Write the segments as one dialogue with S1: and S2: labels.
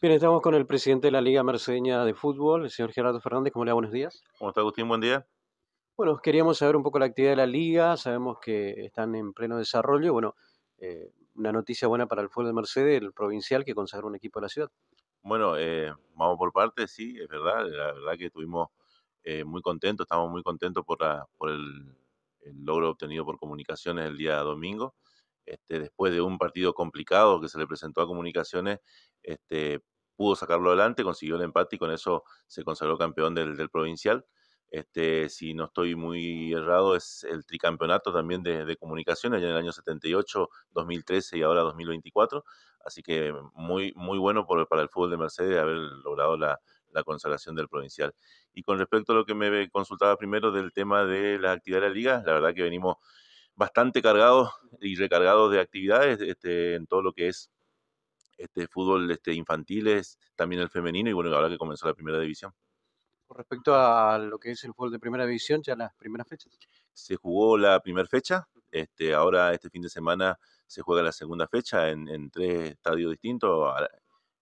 S1: Bien, estamos con el presidente de la Liga Mercedeña de Fútbol, el señor Gerardo Fernández. ¿Cómo le va? Buenos días. ¿Cómo está, Agustín? Buen día. Bueno, queríamos saber un poco la actividad de la Liga. Sabemos que están en pleno desarrollo. Bueno, eh, una noticia buena para el fútbol de Mercedes, el provincial, que consagró un equipo de la ciudad.
S2: Bueno, eh, vamos por partes, sí, es verdad. La verdad que estuvimos eh, muy contentos, estamos muy contentos por, la, por el, el, logro obtenido por Comunicaciones el día domingo. Este, después de un partido complicado que se le presentó a Comunicaciones, este, pudo sacarlo adelante, consiguió el empate y con eso se consagró campeón del, provincial. Este, si no estoy muy errado, es el tricampeonato también de, de comunicaciones, ya en el año 78, 2013 y ahora 2024. Así que muy, muy bueno para el fútbol de Mercedes haber logrado la, la consagración del provincial. Y con respecto a lo que me consultaba primero del tema de las actividad de la liga, la verdad que venimos bastante cargados y recargados de actividades este, en todo lo que es este fútbol este, infantiles, también el femenino y bueno, ahora que comenzó la primera división.
S1: Con respecto a lo que es el fútbol de primera división, ya las primeras fechas.
S2: Se jugó la primera fecha, este, ahora este fin de semana se juega la segunda fecha en, tres estadios distintos,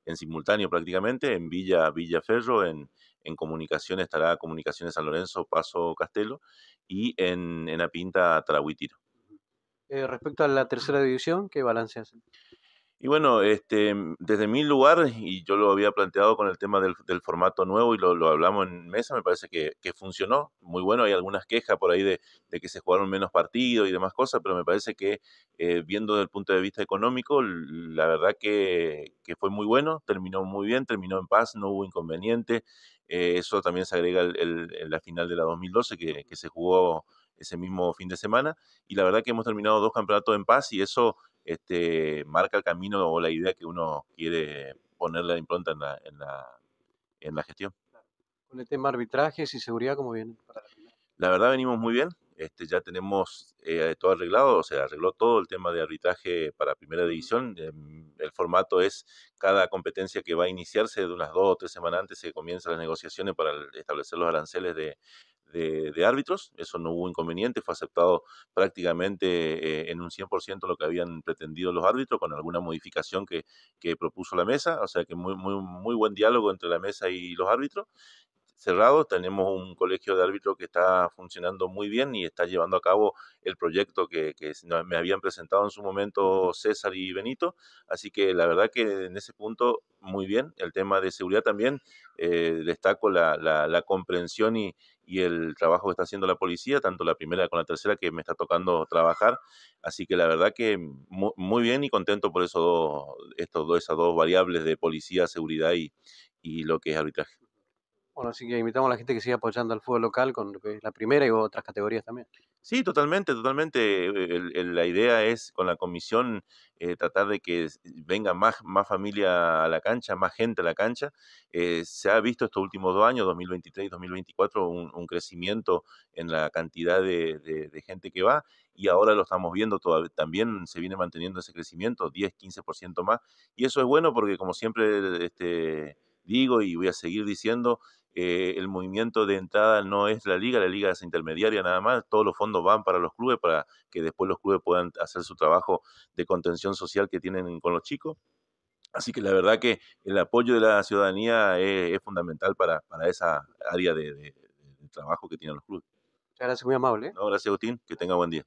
S2: en simultáneo prácticamente, en Villa, Villa Ferro, en, en Comunicaciones estará Comunicaciones San Lorenzo, Paso Castelo, y en, en Apinta, Tarahuitiro.
S1: Eh, respecto a la tercera división, ¿qué balance hacen?
S2: Y bueno, este, mm, desde mi lugar, y yo lo había planteado con el tema del, formato nuevo y lo, hablamos en mesa, me parece que, funcionó. Muy bueno, hay algunas quejas por ahí de, que se jugaron menos partidos y demás cosas, pero me parece que eh, viendo desde el punto de vista económico, la verdad que, fue muy bueno, terminó muy bien, terminó en paz, no hubo inconveniente. Eh, eso también se agrega el, la final de la 2012 que, que se jugó ese mismo fin de semana. Y la verdad que hemos terminado dos campeonatos en paz y eso este, marca el camino o la idea que uno quiere ponerle la impronta en la, en la, en la gestión.
S1: Con el tema arbitrajes y seguridad, ¿cómo viene?
S2: La verdad venimos muy bien, este, ya tenemos eh, todo arreglado, o se arregló todo el tema de arbitraje para primera división. Em, el formato es cada competencia que va a iniciarse de unas dos o tres semanas antes se comienzan las negociaciones para establecer los aranceles de, de, árbitros, eso no hubo inconveniente, fue aceptado prácticamente eh, en un 100% lo que habían pretendido los árbitros, con alguna modificación que, propuso la mesa, o sea que muy, muy, muy buen diálogo entre la mesa y los árbitros cerrado. Tenemos un colegio de árbitros que está funcionando muy bien y está llevando a cabo el proyecto que, me habían presentado en su momento César y Benito. Así que la verdad que en ese punto muy bien. El tema de seguridad también eh, destaco la comprensión y, y el trabajo que está haciendo la policía, tanto la primera como la tercera que me está tocando trabajar. Así que la verdad que muy, bien y contento por esos dos, estos dos, esas dos variables de policía, seguridad y, y lo que es arbitraje.
S1: Bueno, así que invitamos a la gente que siga apoyando al fútbol local con la primera y otras
S2: categorías también. Sí, totalmente, totalmente. Eh, eh, la idea es con la comisión eh, tratar de que venga más, más familia a la cancha, más gente a la cancha. se ha visto estos últimos dos años, 2023 y 2024, un, crecimiento en la cantidad de, gente que va y ahora lo estamos viendo todavía. También se viene manteniendo ese crecimiento, 10, 15% más. Y eso es bueno porque como siempre este, digo y voy a seguir diciendo, eh, el movimiento de entrada no es la liga, la liga es intermediaria nada más, todos los fondos van para los clubes para que después los clubes puedan hacer su trabajo de contención social que tienen con los chicos. Así que la verdad que el apoyo de la ciudadanía es, fundamental para, para, esa área de, trabajo que tienen los clubes. Muchas gracias, muy amable. ¿eh? No, gracias, Agustín. Que tenga buen día.